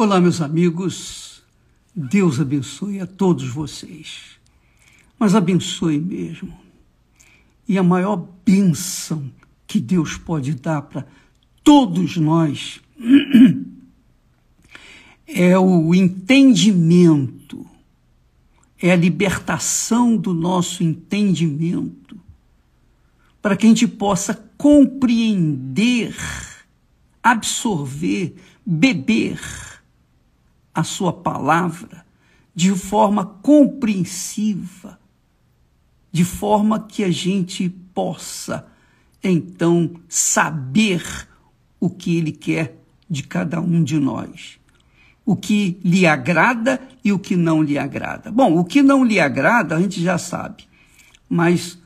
Olá, meus amigos. Deus abençoe a todos vocês. Mas abençoe mesmo. E a maior bênção que Deus pode dar para todos nós é o entendimento, é a libertação do nosso entendimento, para que a gente possa compreender, absorver, beber a sua palavra de forma compreensiva, de forma que a gente possa então saber o que ele quer de cada um de nós. O que lhe agrada e o que não lhe agrada. Bom, o que não lhe agrada a gente já sabe, mas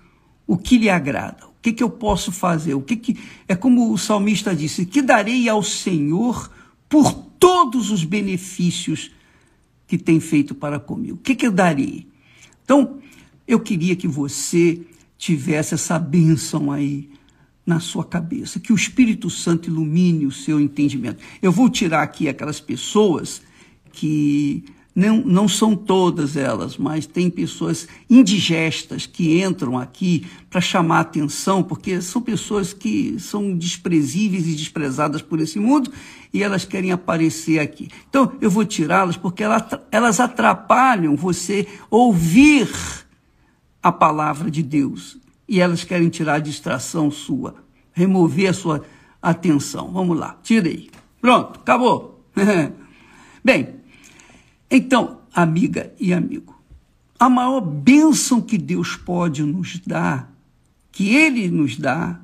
o que lhe agrada? O que, que eu posso fazer? O que, que é como o salmista disse: que darei ao Senhor por todos os benefícios que tem feito para comigo. O que, que eu daria? Então, eu queria que você tivesse essa bênção aí na sua cabeça, que o Espírito Santo ilumine o seu entendimento. Eu vou tirar aqui aquelas pessoas que não, não são todas elas, mas tem pessoas indigestas que entram aqui para chamar atenção, porque são pessoas que são desprezíveis e desprezadas por esse mundo e elas querem aparecer aqui. Então, eu vou tirá-las porque elas atrapalham você ouvir a palavra de Deus e elas querem tirar a distração sua, remover a sua atenção. Vamos lá, tirei. Pronto, acabou. Bem, então, amiga e amigo, a maior bênção que Deus pode nos dar, que Ele nos dá,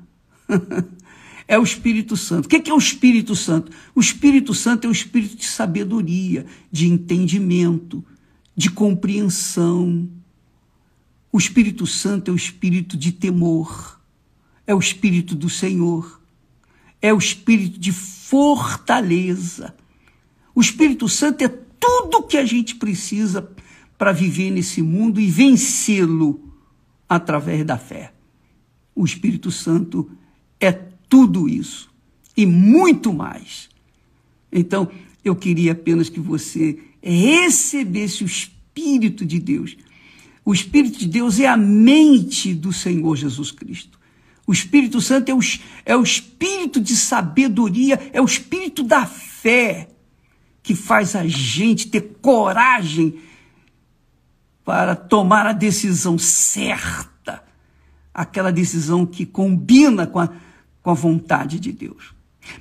é o Espírito Santo. O é que é o Espírito Santo? O Espírito Santo é o espírito de sabedoria, de entendimento, de compreensão. O Espírito Santo é o espírito de temor, é o espírito do Senhor, é o espírito de fortaleza. O Espírito Santo é tudo que a gente precisa para viver nesse mundo e vencê-lo através da fé. O Espírito Santo é tudo isso e muito mais. Então, eu queria apenas que você recebesse o Espírito de Deus. O Espírito de Deus é a mente do Senhor Jesus Cristo. O Espírito Santo é o, é o espírito de sabedoria, é o espírito da fé que faz a gente ter coragem para tomar a decisão certa, aquela decisão que combina com a, com a vontade de Deus.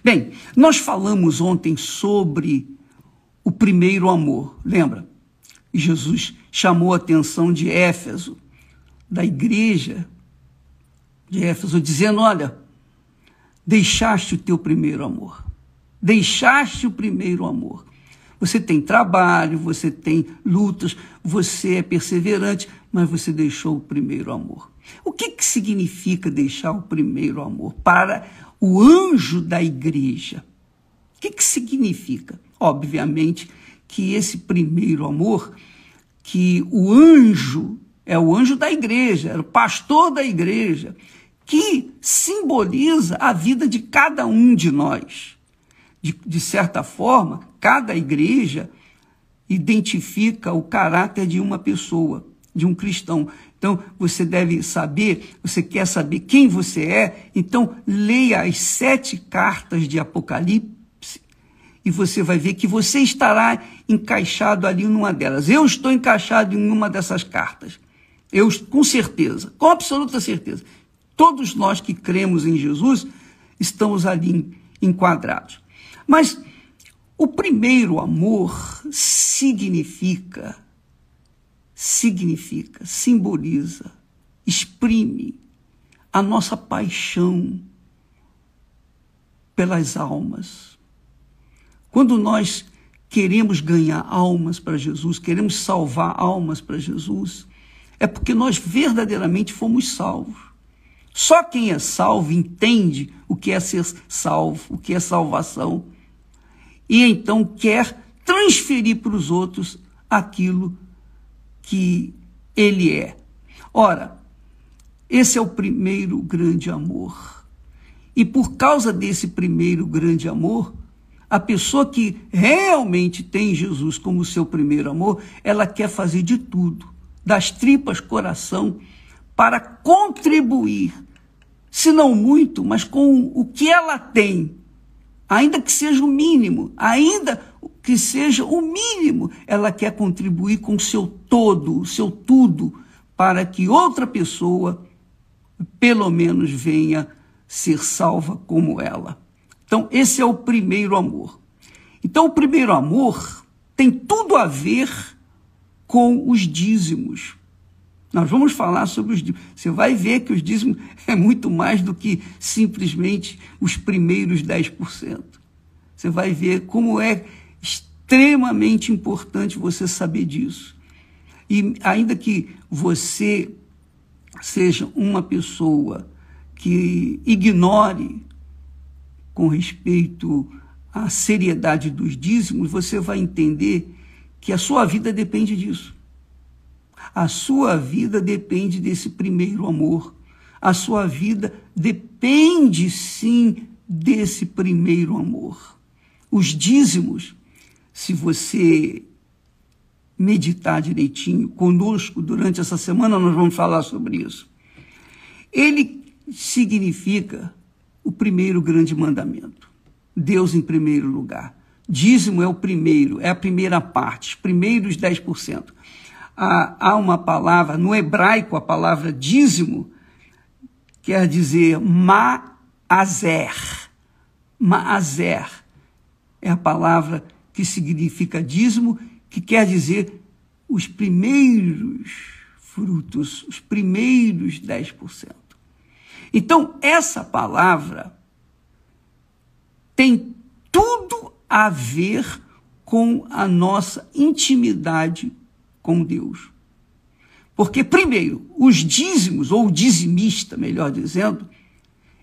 Bem, nós falamos ontem sobre o primeiro amor, lembra? Jesus chamou a atenção de Éfeso, da igreja de Éfeso, dizendo: Olha, deixaste o teu primeiro amor, deixaste o primeiro amor. Você tem trabalho, você tem lutas, você é perseverante, mas você deixou o primeiro amor. O que, que significa deixar o primeiro amor? Para o anjo da igreja, o que, que significa? Obviamente que esse primeiro amor, que o anjo é o anjo da igreja, era é o pastor da igreja, que simboliza a vida de cada um de nós. De, de certa forma, cada igreja identifica o caráter de uma pessoa, de um cristão. Então, você deve saber, você quer saber quem você é, então leia as sete cartas de Apocalipse e você vai ver que você estará encaixado ali numa delas. Eu estou encaixado em uma dessas cartas. Eu, com certeza, com absoluta certeza. Todos nós que cremos em Jesus estamos ali enquadrados. Mas o primeiro amor significa, significa, simboliza, exprime a nossa paixão pelas almas. Quando nós queremos ganhar almas para Jesus, queremos salvar almas para Jesus, é porque nós verdadeiramente fomos salvos. Só quem é salvo entende o que é ser salvo, o que é salvação e então quer transferir para os outros aquilo que ele é. Ora, esse é o primeiro grande amor. E por causa desse primeiro grande amor, a pessoa que realmente tem Jesus como seu primeiro amor, ela quer fazer de tudo, das tripas coração, para contribuir, se não muito, mas com o que ela tem ainda que seja o mínimo, ainda que seja o mínimo, ela quer contribuir com o seu todo, o seu tudo, para que outra pessoa, pelo menos, venha ser salva como ela. Então, esse é o primeiro amor. Então, o primeiro amor tem tudo a ver com os dízimos. Nós vamos falar sobre os dízimos. Você vai ver que os dízimos é muito mais do que simplesmente os primeiros 10%. Você vai ver como é extremamente importante você saber disso. E ainda que você seja uma pessoa que ignore com respeito à seriedade dos dízimos, você vai entender que a sua vida depende disso. A sua vida depende desse primeiro amor. A sua vida depende sim desse primeiro amor. Os dízimos, se você meditar direitinho conosco durante essa semana, nós vamos falar sobre isso. Ele significa o primeiro grande mandamento. Deus em primeiro lugar. Dízimo é o primeiro, é a primeira parte, primeiros 10% há, uma palavra, no hebraico a palavra dízimo quer dizer maazer. Maazer é a palavra que significa dízimo, que quer dizer os primeiros frutos, os primeiros 10%. Então, essa palavra tem tudo a ver com a nossa intimidade com Deus. Porque, primeiro, os dízimos, ou o dizimista, melhor dizendo,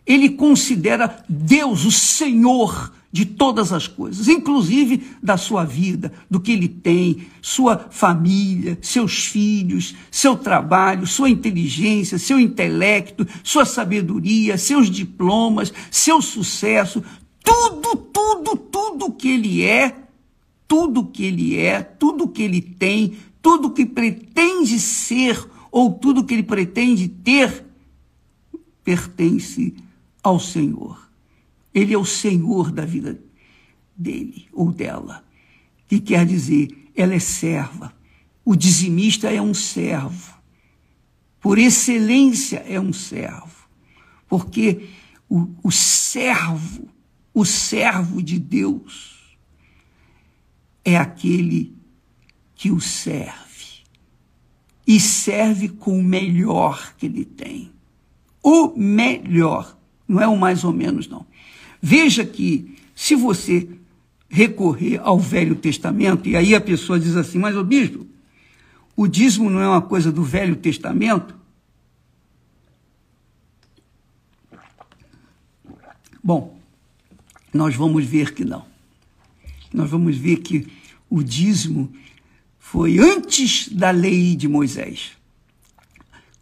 ele considera Deus o Senhor de todas as coisas, inclusive da sua vida, do que ele tem, sua família, seus filhos, seu trabalho, sua inteligência, seu intelecto, sua sabedoria, seus diplomas, seu sucesso, tudo, tudo, tudo que ele é, tudo que ele é, tudo que ele tem, tudo que pretende ser ou tudo que ele pretende ter pertence ao Senhor. Ele é o Senhor da vida dele ou dela, que quer dizer, ela é serva. O dizimista é um servo. Por excelência é um servo. Porque o, o servo, o servo de Deus, é aquele que o serve e serve com o melhor que ele tem. O melhor, não é o mais ou menos, não. Veja que se você recorrer ao Velho Testamento, e aí a pessoa diz assim, mas o bispo, o dízimo não é uma coisa do Velho Testamento? Bom, nós vamos ver que não. Nós vamos ver que o dízimo foi antes da lei de Moisés.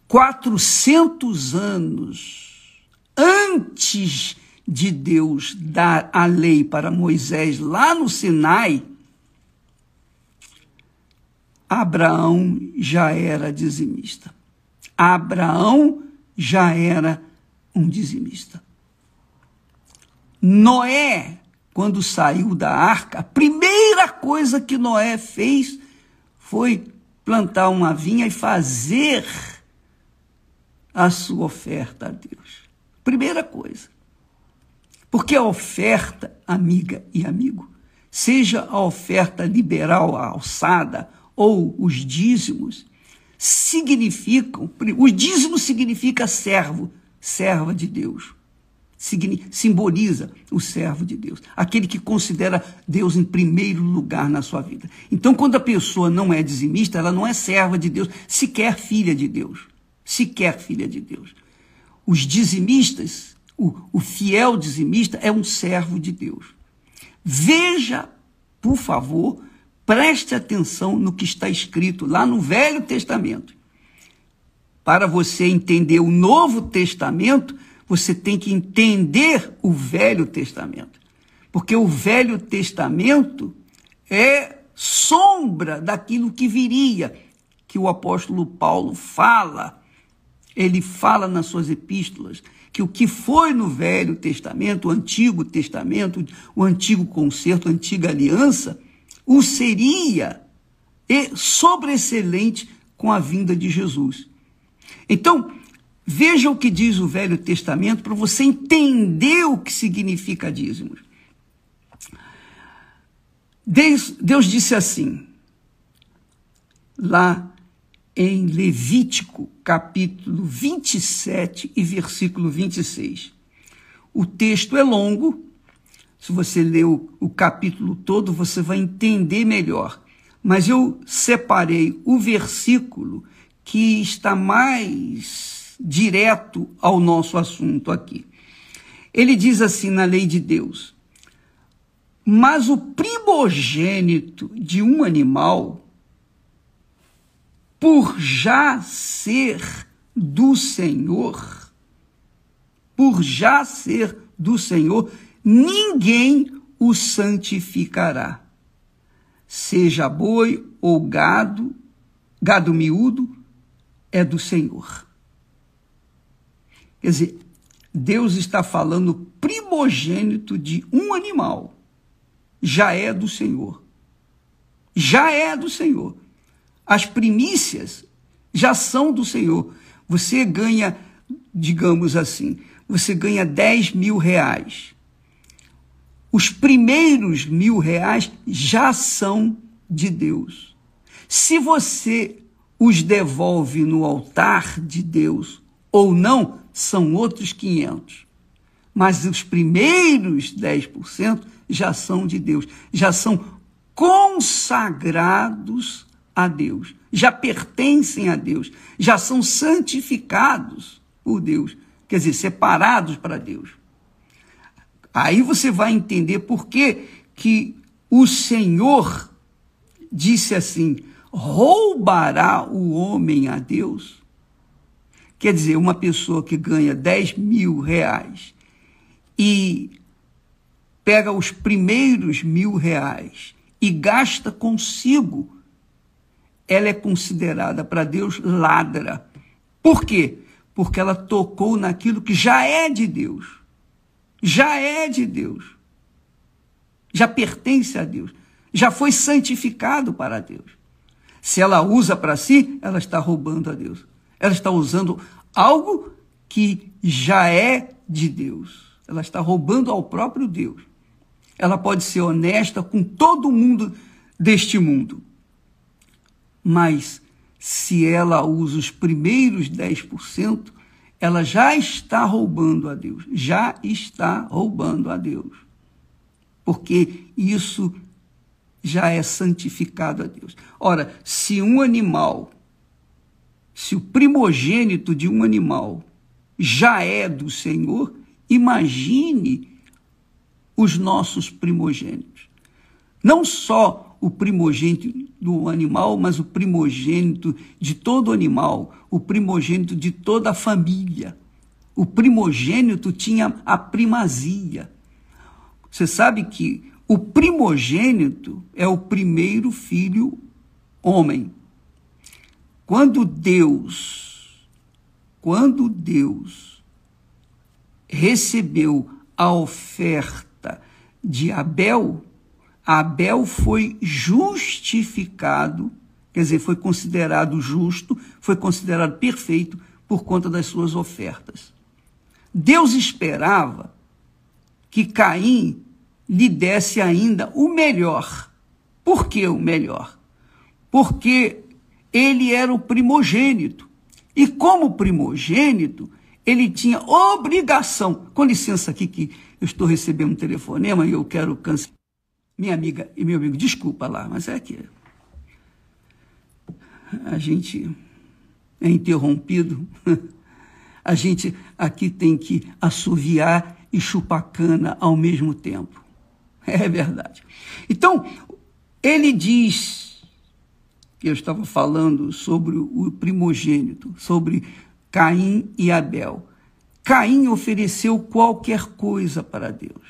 400 anos antes de Deus dar a lei para Moisés lá no Sinai, Abraão já era dizimista. Abraão já era um dizimista. Noé, quando saiu da arca, a primeira coisa que Noé fez foi plantar uma vinha e fazer a sua oferta a Deus. Primeira coisa. Porque a oferta, amiga e amigo, seja a oferta liberal, a alçada ou os dízimos, significam, o dízimo significa servo, serva de Deus simboliza o servo de Deus, aquele que considera Deus em primeiro lugar na sua vida. Então, quando a pessoa não é dizimista, ela não é serva de Deus, sequer filha de Deus. Sequer filha de Deus. Os dizimistas, o, o fiel dizimista, é um servo de Deus. Veja, por favor, preste atenção no que está escrito lá no Velho Testamento. Para você entender o Novo Testamento, você tem que entender o Velho Testamento. Porque o Velho Testamento é sombra daquilo que viria, que o apóstolo Paulo fala. Ele fala nas suas epístolas que o que foi no Velho Testamento, o Antigo Testamento, o Antigo Concerto, a Antiga Aliança, o seria e sobreexcelente com a vinda de Jesus. Então, Veja o que diz o Velho Testamento para você entender o que significa dízimos. Deus, Deus disse assim, lá em Levítico, capítulo 27 e versículo 26. O texto é longo, se você ler o, o capítulo todo, você vai entender melhor. Mas eu separei o versículo que está mais direto ao nosso assunto aqui. Ele diz assim na lei de Deus: Mas o primogênito de um animal, por já ser do Senhor, por já ser do Senhor, ninguém o santificará. Seja boi ou gado, gado miúdo, é do Senhor. Quer dizer, Deus está falando primogênito de um animal. Já é do Senhor. Já é do Senhor. As primícias já são do Senhor. Você ganha, digamos assim, você ganha 10 mil reais. Os primeiros mil reais já são de Deus. Se você os devolve no altar de Deus ou não, são outros 500. Mas os primeiros 10% já são de Deus, já são consagrados a Deus, já pertencem a Deus, já são santificados por Deus, quer dizer, separados para Deus. Aí você vai entender por que, que o Senhor disse assim: roubará o homem a Deus? Quer dizer, uma pessoa que ganha 10 mil reais e pega os primeiros mil reais e gasta consigo, ela é considerada para Deus ladra. Por quê? Porque ela tocou naquilo que já é de Deus. Já é de Deus. Já pertence a Deus. Já foi santificado para Deus. Se ela usa para si, ela está roubando a Deus. Ela está usando algo que já é de Deus. Ela está roubando ao próprio Deus. Ela pode ser honesta com todo mundo deste mundo. Mas se ela usa os primeiros 10%, ela já está roubando a Deus. Já está roubando a Deus. Porque isso já é santificado a Deus. Ora, se um animal se o primogênito de um animal já é do Senhor, imagine os nossos primogênitos. Não só o primogênito do animal, mas o primogênito de todo animal, o primogênito de toda a família. O primogênito tinha a primazia. Você sabe que o primogênito é o primeiro filho homem. Quando Deus, quando Deus recebeu a oferta de Abel, Abel foi justificado, quer dizer, foi considerado justo, foi considerado perfeito por conta das suas ofertas. Deus esperava que Caim lhe desse ainda o melhor. Por que o melhor? Porque ele era o primogênito. E como primogênito, ele tinha obrigação. Com licença aqui que eu estou recebendo um telefonema e eu quero cancelar. Minha amiga e meu amigo, desculpa lá, mas é que a gente é interrompido. A gente aqui tem que assoviar e chupar cana ao mesmo tempo. É verdade. Então, ele diz que eu estava falando sobre o primogênito, sobre Caim e Abel. Caim ofereceu qualquer coisa para Deus.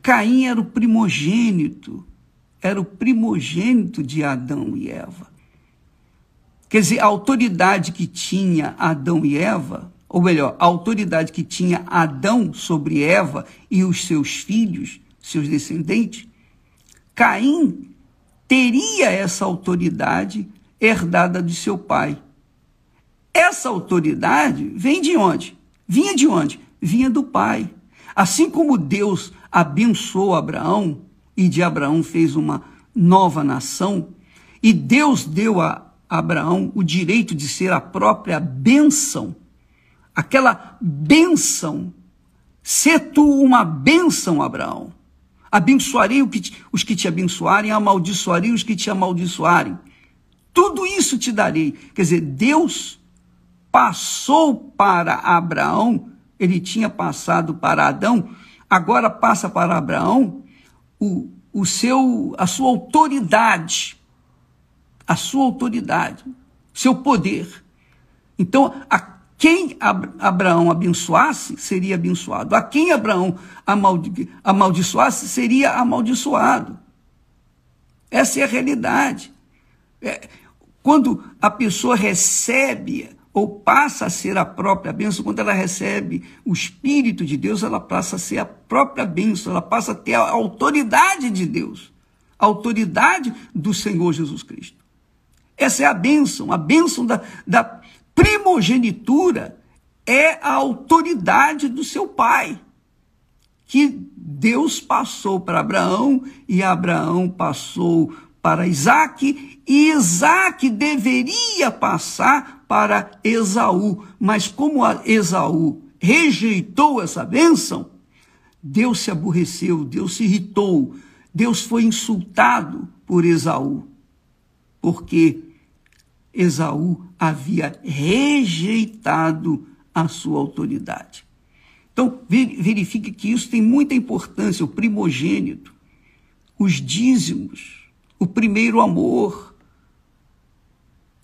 Caim era o primogênito, era o primogênito de Adão e Eva. Quer dizer, a autoridade que tinha Adão e Eva, ou melhor, a autoridade que tinha Adão sobre Eva e os seus filhos, seus descendentes, Caim teria essa autoridade herdada de seu pai. Essa autoridade vem de onde? Vinha de onde? Vinha do pai. Assim como Deus abençoou Abraão e de Abraão fez uma nova nação, e Deus deu a Abraão o direito de ser a própria bênção, aquela bênção, ser tu uma bênção, Abraão. Abençoarei os que te abençoarem, amaldiçoarei os que te amaldiçoarem. Tudo isso te darei. Quer dizer, Deus passou para Abraão, ele tinha passado para Adão, agora passa para Abraão o, o seu, a sua autoridade, a sua autoridade, seu poder. Então, a quem Abraão abençoasse seria abençoado. A quem Abraão amaldi amaldiçoasse seria amaldiçoado. Essa é a realidade. É, quando a pessoa recebe ou passa a ser a própria bênção, quando ela recebe o Espírito de Deus, ela passa a ser a própria bênção, ela passa a ter a autoridade de Deus, a autoridade do Senhor Jesus Cristo. Essa é a bênção, a bênção da, da, primogenitura é a autoridade do seu pai, que Deus passou para Abraão e Abraão passou para Isaac, e Isaac deveria passar para Esaú, mas como Esaú rejeitou essa bênção, Deus se aborreceu, Deus se irritou, Deus foi insultado por Esaú, porque Esaú havia rejeitado a sua autoridade. Então, verifique que isso tem muita importância, o primogênito, os dízimos, o primeiro amor,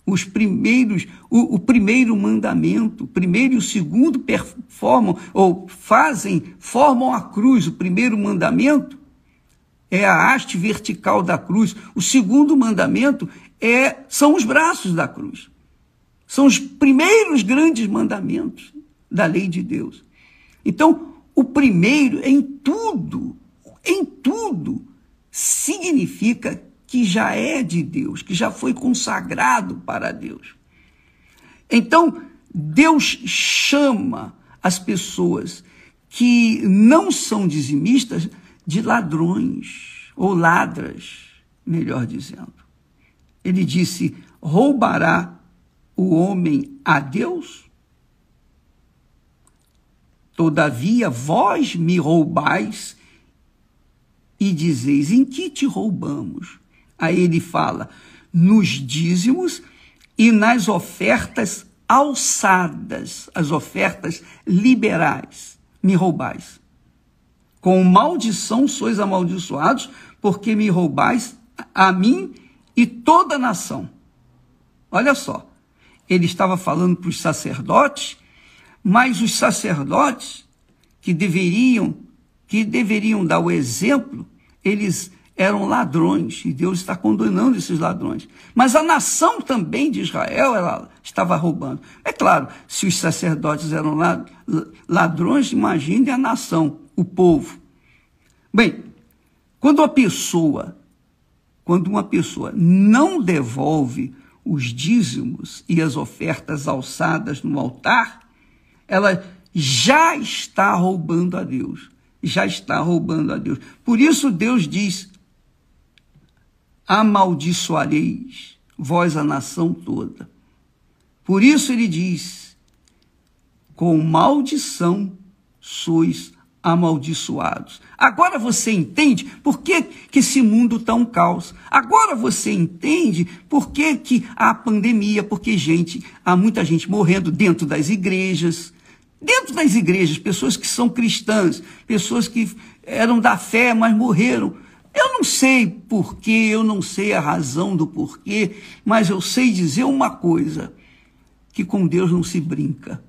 os primeiros, o, o, primeiro mandamento, o primeiro e o segundo performam ou fazem, formam a cruz. O primeiro mandamento é a haste vertical da cruz. O segundo mandamento é, são os braços da cruz. São os primeiros grandes mandamentos da lei de Deus. Então, o primeiro em tudo, em tudo, significa que já é de Deus, que já foi consagrado para Deus. Então, Deus chama as pessoas que não são dizimistas de ladrões, ou ladras, melhor dizendo. Ele disse: Roubará o homem a Deus? Todavia, vós me roubais e dizeis: Em que te roubamos? Aí ele fala: Nos dízimos e nas ofertas alçadas, as ofertas liberais, me roubais. Com maldição sois amaldiçoados, porque me roubais a mim e toda a nação. Olha só, ele estava falando para os sacerdotes, mas os sacerdotes que deveriam que deveriam dar o exemplo, eles eram ladrões e Deus está condenando esses ladrões. Mas a nação também de Israel ela estava roubando. É claro, se os sacerdotes eram ladrões, imagine a nação, o povo. Bem, quando a pessoa quando uma pessoa não devolve os dízimos e as ofertas alçadas no altar, ela já está roubando a Deus. Já está roubando a Deus. Por isso Deus diz: amaldiçoareis vós a nação toda. Por isso ele diz: com maldição sois amaldiçoados. Agora você entende por que, que esse mundo está um caos. Agora você entende por que, que há pandemia, porque gente, há muita gente morrendo dentro das igrejas. Dentro das igrejas, pessoas que são cristãs, pessoas que eram da fé, mas morreram. Eu não sei porquê, eu não sei a razão do porquê, mas eu sei dizer uma coisa: que com Deus não se brinca.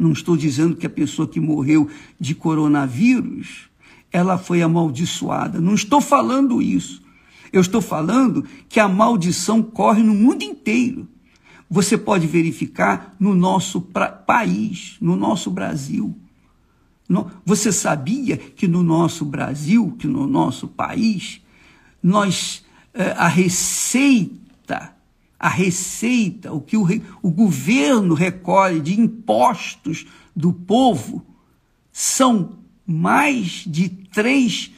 Não estou dizendo que a pessoa que morreu de coronavírus ela foi amaldiçoada. Não estou falando isso. Eu estou falando que a maldição corre no mundo inteiro. Você pode verificar no nosso país, no nosso Brasil. No, você sabia que no nosso Brasil, que no nosso país, nós eh, a receita a receita, o que o, o governo recolhe de impostos do povo, são mais de 3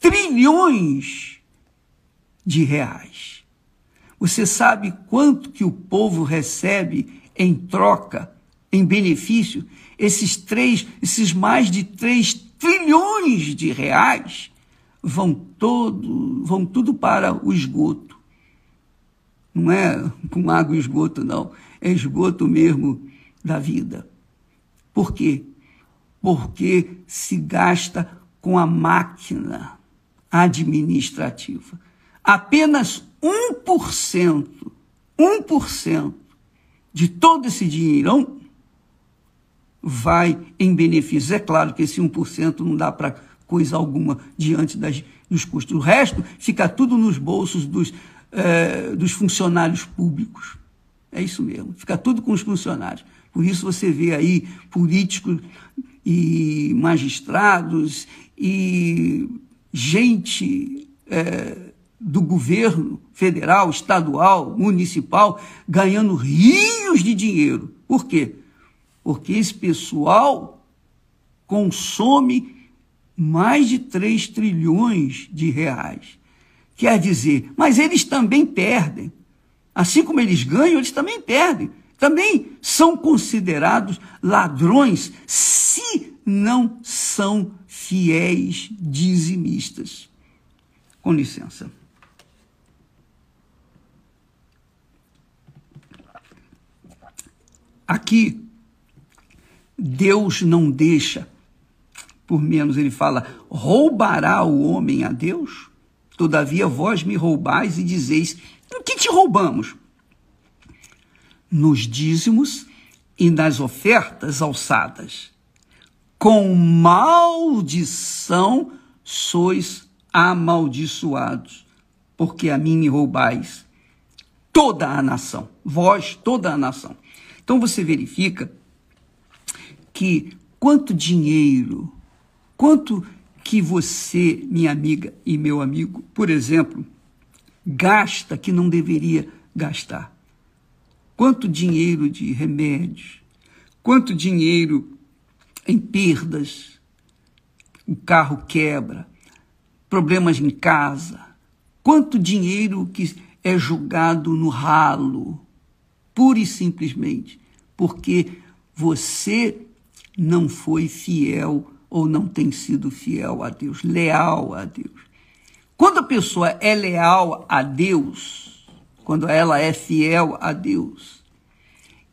trilhões de reais. Você sabe quanto que o povo recebe em troca, em benefício? Esses três, esses mais de 3 trilhões de reais vão todo, vão tudo para o esgoto não é com água e esgoto, não. É esgoto mesmo da vida. Por quê? Porque se gasta com a máquina administrativa. Apenas 1%, 1% de todo esse dinheirão vai em benefícios. É claro que esse 1% não dá para coisa alguma diante das, dos custos. O resto fica tudo nos bolsos dos, é, dos funcionários públicos. É isso mesmo, fica tudo com os funcionários. Por isso você vê aí políticos e magistrados e gente é, do governo federal, estadual, municipal, ganhando rios de dinheiro. Por quê? Porque esse pessoal consome mais de 3 trilhões de reais. Quer dizer, mas eles também perdem. Assim como eles ganham, eles também perdem. Também são considerados ladrões se não são fiéis dizimistas. Com licença. Aqui, Deus não deixa, por menos ele fala, roubará o homem a Deus? Todavia vós me roubais e dizeis: do que te roubamos? Nos dízimos e nas ofertas alçadas. Com maldição sois amaldiçoados, porque a mim me roubais toda a nação, vós, toda a nação. Então você verifica que quanto dinheiro, quanto que você, minha amiga e meu amigo, por exemplo, gasta que não deveria gastar? Quanto dinheiro de remédios? Quanto dinheiro em perdas? O carro quebra, problemas em casa. Quanto dinheiro que é jogado no ralo, pura e simplesmente, porque você não foi fiel ou não tem sido fiel a Deus, leal a Deus. Quando a pessoa é leal a Deus, quando ela é fiel a Deus,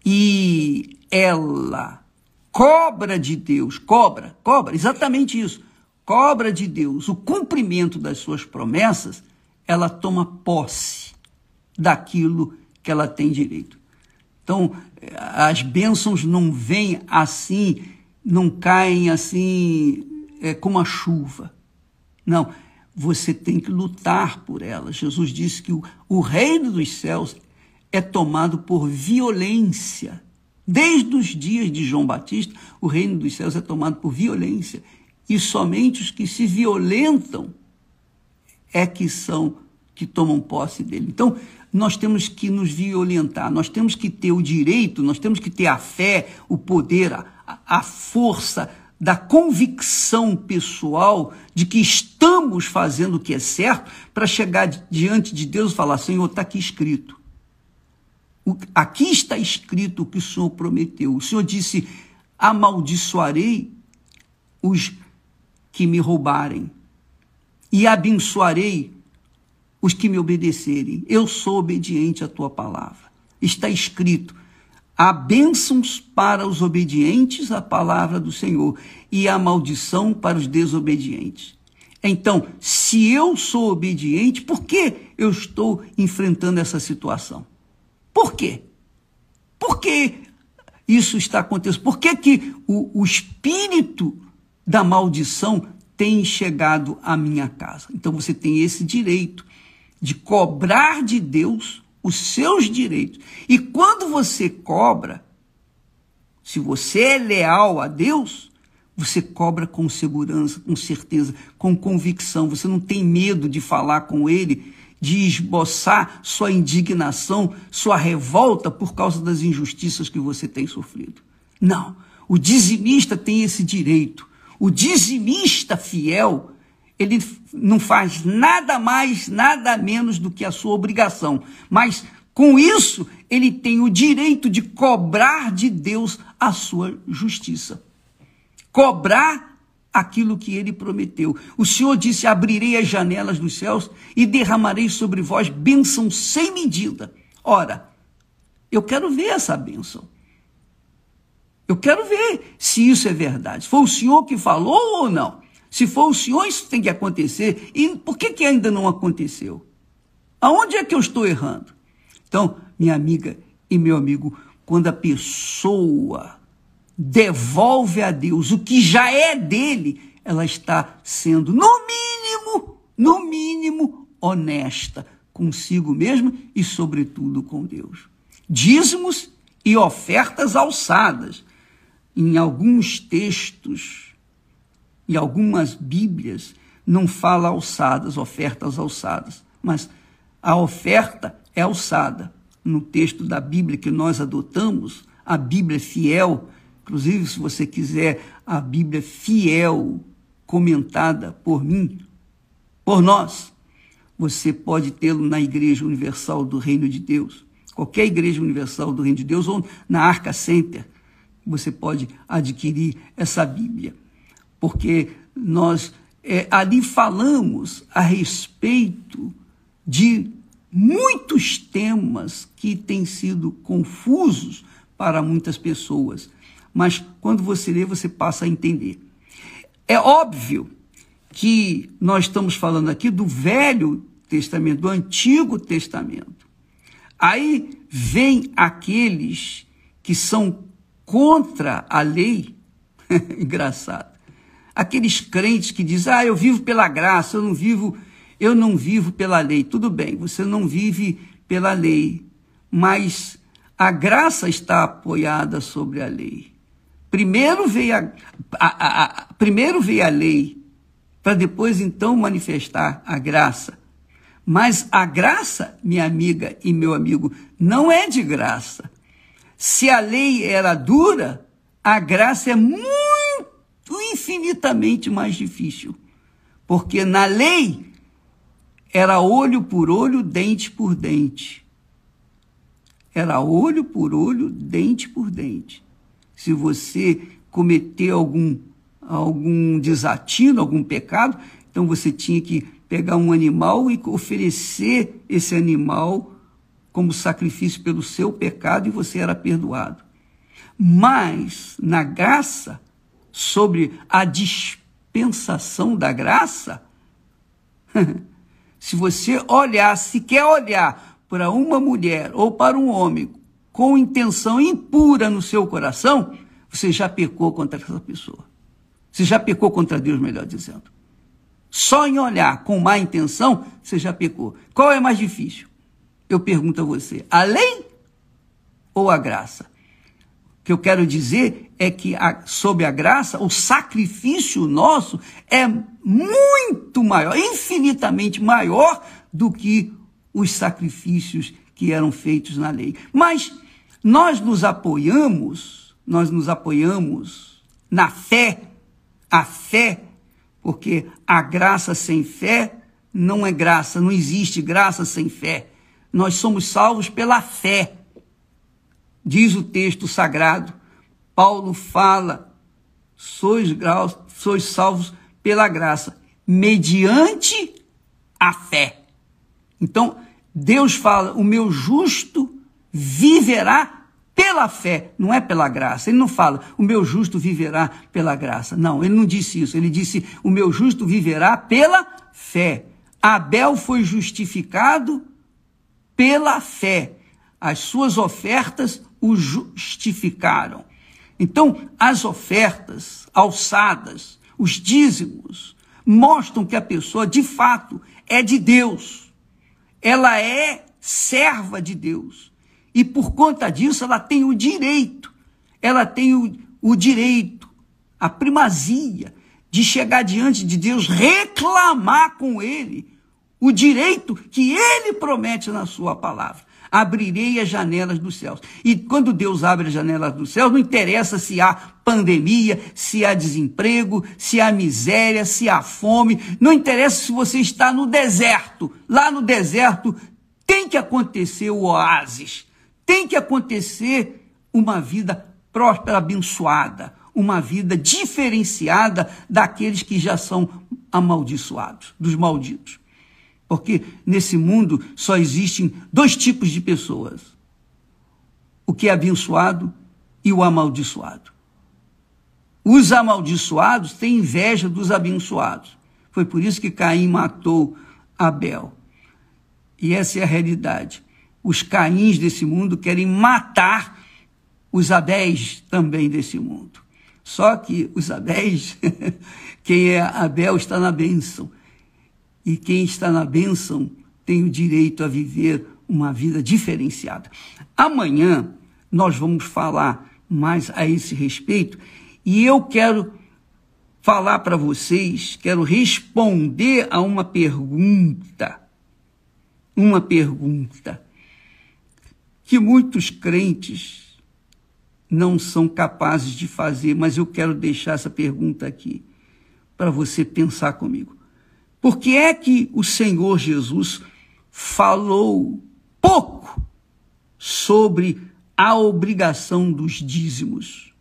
e ela cobra de Deus, cobra, cobra, exatamente isso, cobra de Deus o cumprimento das suas promessas, ela toma posse daquilo que ela tem direito. Então, as bênçãos não vêm assim não caem assim é, como a chuva. Não, você tem que lutar por elas. Jesus disse que o, o reino dos céus é tomado por violência. Desde os dias de João Batista, o reino dos céus é tomado por violência. E somente os que se violentam é que são que tomam posse dele. Então, nós temos que nos violentar, nós temos que ter o direito, nós temos que ter a fé, o poder, a, a força da convicção pessoal de que estamos fazendo o que é certo para chegar diante de Deus e falar: Senhor, está aqui escrito. Aqui está escrito o que o Senhor prometeu. O Senhor disse: Amaldiçoarei os que me roubarem e abençoarei os que me obedecerem. Eu sou obediente à tua palavra. Está escrito Há bênçãos para os obedientes à palavra do Senhor e há maldição para os desobedientes. Então, se eu sou obediente, por que eu estou enfrentando essa situação? Por quê? Por que isso está acontecendo? Por que, que o, o espírito da maldição tem chegado à minha casa? Então, você tem esse direito de cobrar de Deus os seus direitos. E quando você cobra, se você é leal a Deus, você cobra com segurança, com certeza, com convicção. Você não tem medo de falar com ele, de esboçar sua indignação, sua revolta por causa das injustiças que você tem sofrido. Não. O dizimista tem esse direito. O dizimista fiel ele não faz nada mais, nada menos do que a sua obrigação. Mas com isso, ele tem o direito de cobrar de Deus a sua justiça. Cobrar aquilo que ele prometeu. O Senhor disse: Abrirei as janelas dos céus e derramarei sobre vós bênção sem medida. Ora, eu quero ver essa bênção. Eu quero ver se isso é verdade. Foi o Senhor que falou ou não? Se for o senhor, isso tem que acontecer. E por que, que ainda não aconteceu? Aonde é que eu estou errando? Então, minha amiga e meu amigo, quando a pessoa devolve a Deus o que já é dele, ela está sendo, no mínimo, no mínimo, honesta consigo mesma e, sobretudo, com Deus. Dízimos e ofertas alçadas. Em alguns textos e algumas Bíblias não fala alçadas, ofertas alçadas, mas a oferta é alçada. No texto da Bíblia que nós adotamos, a Bíblia fiel, inclusive se você quiser a Bíblia fiel comentada por mim, por nós, você pode tê-lo na Igreja Universal do Reino de Deus, qualquer Igreja Universal do Reino de Deus ou na Arca Center, você pode adquirir essa Bíblia porque nós é, ali falamos a respeito de muitos temas que têm sido confusos para muitas pessoas, mas quando você lê, você passa a entender. É óbvio que nós estamos falando aqui do Velho Testamento, do Antigo Testamento. Aí vem aqueles que são contra a lei, engraçado, aqueles crentes que dizem: "Ah, eu vivo pela graça, eu não vivo, eu não vivo pela lei". Tudo bem, você não vive pela lei, mas a graça está apoiada sobre a lei. Primeiro veio a, a, a, a primeiro veio a lei, para depois então manifestar a graça. Mas a graça, minha amiga e meu amigo, não é de graça. Se a lei era dura, a graça é muito infinitamente mais difícil. Porque na lei era olho por olho, dente por dente. Era olho por olho, dente por dente. Se você cometer algum, algum desatino, algum pecado, então você tinha que pegar um animal e oferecer esse animal como sacrifício pelo seu pecado e você era perdoado. Mas na graça sobre a dispensação da graça? se você olhar, se quer olhar para uma mulher ou para um homem com intenção impura no seu coração, você já pecou contra essa pessoa. Você já pecou contra Deus, melhor dizendo. Só em olhar com má intenção, você já pecou. Qual é mais difícil? Eu pergunto a você: a lei ou a graça? que eu quero dizer é que, a, sob a graça, o sacrifício nosso é muito maior, infinitamente maior do que os sacrifícios que eram feitos na lei. Mas nós nos apoiamos, nós nos apoiamos na fé, a fé, porque a graça sem fé não é graça, não existe graça sem fé. Nós somos salvos pela fé. Diz o texto sagrado, Paulo fala, sois, graus, sois salvos pela graça, mediante a fé. Então, Deus fala, o meu justo viverá pela fé, não é pela graça. Ele não fala, o meu justo viverá pela graça. Não, ele não disse isso. Ele disse, o meu justo viverá pela fé. Abel foi justificado pela fé. As suas ofertas o justificaram. Então, as ofertas, alçadas, os dízimos, mostram que a pessoa, de fato, é de Deus. Ela é serva de Deus. E por conta disso, ela tem o direito, ela tem o, o direito, a primazia de chegar diante de Deus, reclamar com Ele o direito que Ele promete na Sua palavra abrirei as janelas dos céus. E quando Deus abre as janelas dos céus, não interessa se há pandemia, se há desemprego, se há miséria, se há fome, não interessa se você está no deserto. Lá no deserto tem que acontecer o oásis, tem que acontecer uma vida próspera, abençoada, uma vida diferenciada daqueles que já são amaldiçoados, dos malditos. Porque nesse mundo só existem dois tipos de pessoas: o que é abençoado e o amaldiçoado. Os amaldiçoados têm inveja dos abençoados. Foi por isso que Caim matou Abel. E essa é a realidade. Os Caíns desse mundo querem matar os Abéis também desse mundo. Só que os Abéis, quem é Abel está na bênção. E quem está na bênção tem o direito a viver uma vida diferenciada. Amanhã nós vamos falar mais a esse respeito e eu quero falar para vocês, quero responder a uma pergunta. Uma pergunta que muitos crentes não são capazes de fazer, mas eu quero deixar essa pergunta aqui para você pensar comigo. Por que é que o Senhor Jesus falou pouco sobre a obrigação dos dízimos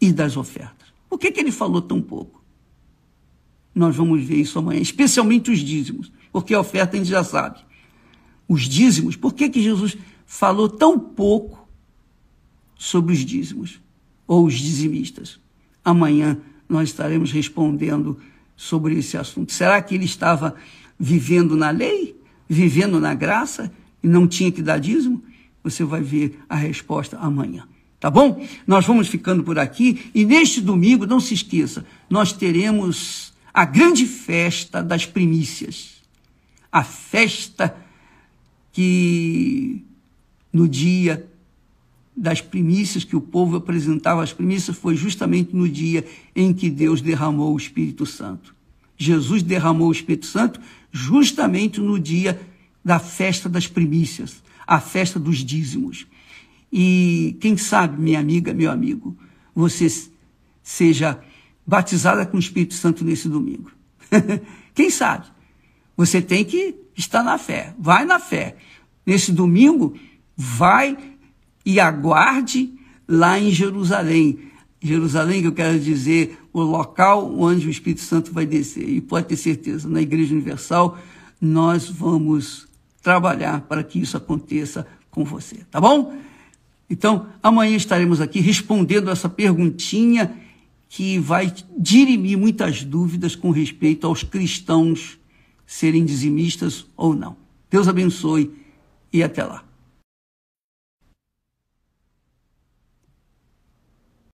e das ofertas? Por que, que ele falou tão pouco? Nós vamos ver isso amanhã, especialmente os dízimos, porque a oferta a gente já sabe. Os dízimos, por que, que Jesus falou tão pouco sobre os dízimos ou os dizimistas? Amanhã nós estaremos respondendo sobre esse assunto. Será que ele estava vivendo na lei, vivendo na graça e não tinha que dar dízimo? Você vai ver a resposta amanhã. Tá bom? Nós vamos ficando por aqui e neste domingo, não se esqueça, nós teremos a grande festa das primícias. A festa que no dia das primícias que o povo apresentava, as primícias foi justamente no dia em que Deus derramou o Espírito Santo. Jesus derramou o Espírito Santo justamente no dia da festa das primícias, a festa dos dízimos. E quem sabe, minha amiga, meu amigo, você seja batizada com o Espírito Santo nesse domingo. quem sabe? Você tem que estar na fé. Vai na fé. Nesse domingo, vai e aguarde lá em Jerusalém. Jerusalém, que eu quero dizer, o local onde o Espírito Santo vai descer. E pode ter certeza, na Igreja Universal, nós vamos trabalhar para que isso aconteça com você, tá bom? Então, amanhã estaremos aqui respondendo essa perguntinha que vai dirimir muitas dúvidas com respeito aos cristãos serem dizimistas ou não. Deus abençoe e até lá.